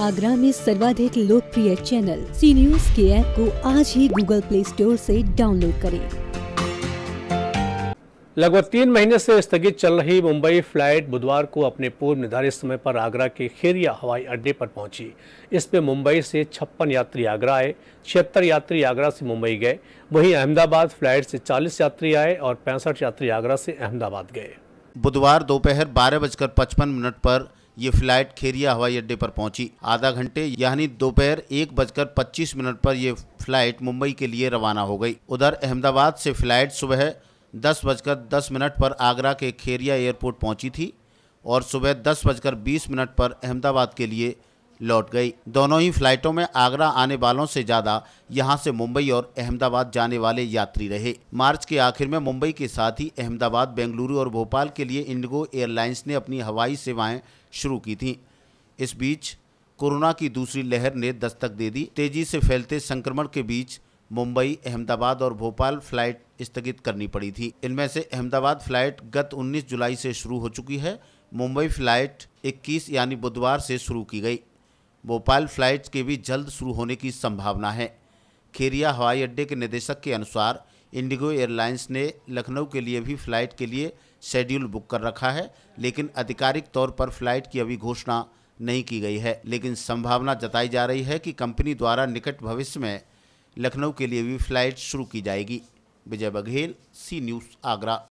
आगरा में सर्वाधिक लोकप्रिय चैनल सी न्यूज के ऐप को आज ही गूगल प्ले स्टोर से डाउनलोड करें लगभग तीन महीने से स्थगित चल रही मुंबई फ्लाइट बुधवार को अपने पूर्व निर्धारित समय पर आगरा के खेरिया हवाई अड्डे पर पहुंची इसमें मुंबई से छप्पन यात्री आगरा आए छिहत्तर यात्री आगरा से मुंबई गए वहीं अहमदाबाद फ्लाइट से 40 यात्री आए और पैंसठ यात्री आगरा से अहमदाबाद गए बुधवार दोपहर बारह बजकर पचपन मिनट पर ये फ्लाइट खेरिया हवाई अड्डे पर पहुंची आधा घंटे यानी दोपहर एक बजकर पच्चीस मिनट पर यह फ्लाइट मुंबई के लिए रवाना हो गई उधर अहमदाबाद से फ्लाइट सुबह दस बजकर दस मिनट पर आगरा के खेरिया एयरपोर्ट पहुंची थी और सुबह दस बजकर बीस मिनट पर अहमदाबाद के लिए लौट गई दोनों ही फ्लाइटों में आगरा आने वालों से ज्यादा यहां से मुंबई और अहमदाबाद जाने वाले यात्री रहे मार्च के आखिर में मुंबई के साथ ही अहमदाबाद बेंगलुरु और भोपाल के लिए इंडिगो एयरलाइंस ने अपनी हवाई सेवाएं शुरू की थीं इस बीच कोरोना की दूसरी लहर ने दस्तक दे दी तेजी से फैलते संक्रमण के बीच मुंबई अहमदाबाद और भोपाल फ्लाइट स्थगित करनी पड़ी थी इनमें से अहमदाबाद फ्लाइट गत 19 जुलाई से शुरू हो चुकी है मुंबई फ्लाइट 21 यानी बुधवार से शुरू की गई भोपाल फ्लाइट्स के भी जल्द शुरू होने की संभावना है खेरिया हवाई अड्डे के निदेशक के अनुसार इंडिगो एयरलाइंस ने लखनऊ के लिए भी फ्लाइट के लिए शेड्यूल बुक कर रखा है लेकिन आधिकारिक तौर पर फ्लाइट की अभी घोषणा नहीं की गई है लेकिन संभावना जताई जा रही है कि कंपनी द्वारा निकट भविष्य में लखनऊ के लिए भी फ्लाइट शुरू की जाएगी विजय बघेल सी न्यूज़ आगरा